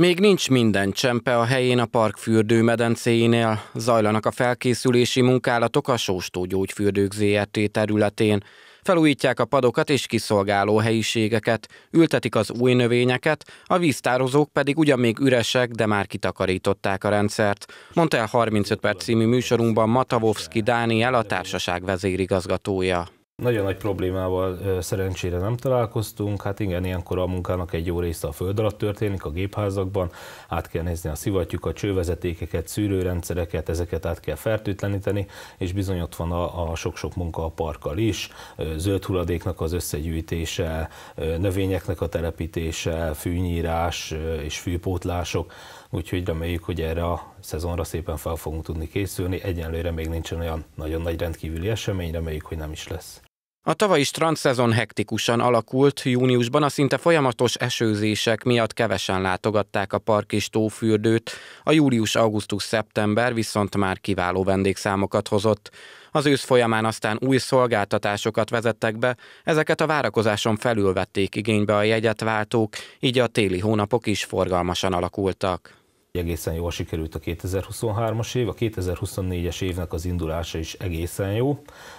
Még nincs minden csempe a helyén a parkfürdő medencéinél, zajlanak a felkészülési munkálatok a Sóstó Gyógyfürdők ZRT területén. Felújítják a padokat és kiszolgáló helyiségeket, ültetik az új növényeket, a víztározók pedig ugyan még üresek, de már kitakarították a rendszert, mondta el 35 perc című műsorunkban Matavovszki Dániel, a társaság vezérigazgatója. Nagyon nagy problémával szerencsére nem találkoztunk, hát igen, ilyenkor a munkának egy jó része a föld alatt történik, a gépházakban, át kell nézni a szivattyúkat, csővezetékeket, szűrőrendszereket, ezeket át kell fertőtleníteni, és bizony ott van a, a sok-sok munka a parkkal is, zöld hulladéknak az összegyűjtése, növényeknek a telepítése, fűnyírás és fűpótlások, úgyhogy reméljük, hogy erre a szezonra szépen fel fogunk tudni készülni. Egyenlőre még nincsen olyan nagyon nagy rendkívüli esemény, reméljük, hogy nem is lesz. A tavalyi strandszezon hektikusan alakult, júniusban a szinte folyamatos esőzések miatt kevesen látogatták a park és tófürdőt, a július-augusztus-szeptember viszont már kiváló vendégszámokat hozott. Az ősz folyamán aztán új szolgáltatásokat vezettek be, ezeket a várakozáson felül vették igénybe a jegyetváltók, így a téli hónapok is forgalmasan alakultak egészen jól sikerült a 2023-as év, a 2024-es évnek az indulása is egészen jó.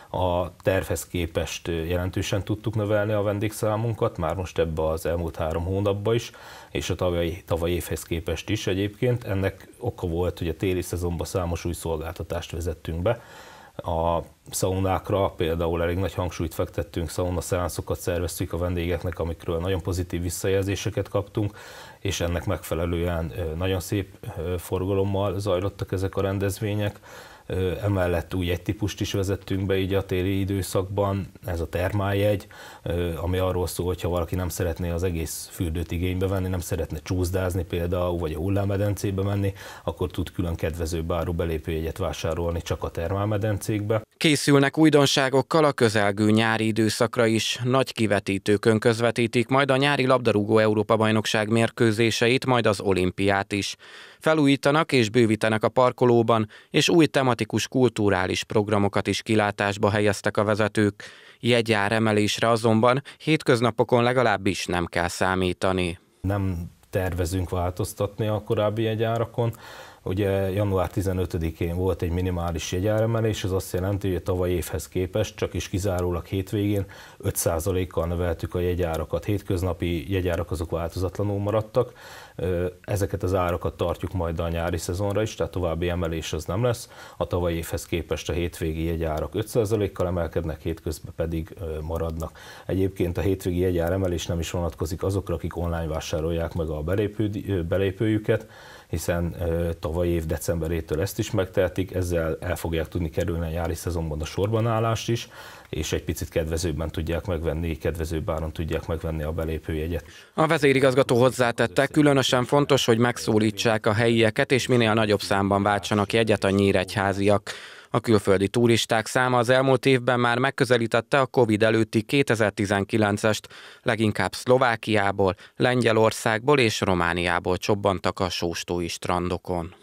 A tervhez képest jelentősen tudtuk növelni a vendégszámunkat, már most ebbe az elmúlt három hónapban is, és a tavalyi, tavaly évhez képest is egyébként. Ennek oka volt, hogy a téli szezonban számos új szolgáltatást vezettünk be, a szaunákra, például elég nagy hangsúlyt fektettünk, szauna szeánszokat szerveztük a vendégeknek, amikről nagyon pozitív visszajelzéseket kaptunk, és ennek megfelelően nagyon szép forgalommal zajlottak ezek a rendezvények emellett új egy típust is vezettünk be így a téli időszakban, ez a termáljegy, ami arról szól, hogyha valaki nem szeretné az egész fürdőt igénybe venni, nem szeretne csúszdázni például, vagy a hullámedencébe menni, akkor tud külön kedvező báró belépőjegyet vásárolni csak a termálmedencékbe. Készülnek újdonságokkal a közelgő nyári időszakra is. Nagy kivetítőkön közvetítik majd a nyári labdarúgó Európa-bajnokság mérkőzéseit, majd az olimpiát is. Felújítanak és bővítenek a parkolóban, és új tematikus kulturális programokat is kilátásba helyeztek a vezetők. Jegyár emelésre azonban hétköznapokon legalábbis nem kell számítani. Nem tervezünk változtatni a korábbi jegyárakon, Ugye január 15-én volt egy minimális jegyáremelés, ez azt jelenti, hogy a tavaly évhez képest csak is kizárólag hétvégén 5%-kal növeltük a jegyárakat. Hétköznapi jegyárak azok változatlanul maradtak, ezeket az árakat tartjuk majd a nyári szezonra is, tehát további emelés az nem lesz. A tavaly évhez képest a hétvégi jegyárak 5%-kal emelkednek, hétközben pedig maradnak. Egyébként a hétvégi jegyár emelés nem is vonatkozik azokra, akik online vásárolják meg a belépő, belépőjüket, hiszen tavaly év decemberétől ezt is megtehetik, ezzel el fogják tudni kerülni a nyári szezonban a sorbanállást is, és egy picit kedvezőbben tudják megvenni, kedvező áron tudják megvenni a belépőjegyet. A vezérigazgató hozzátette, különösen fontos, hogy megszólítsák a helyieket, és minél nagyobb számban váltsanak jegyet a nyíregyháziak. A külföldi turisták száma az elmúlt évben már megközelítette a COVID előtti 2019-est, leginkább Szlovákiából, Lengyelországból és Romániából csobbantak a sóstói strandokon.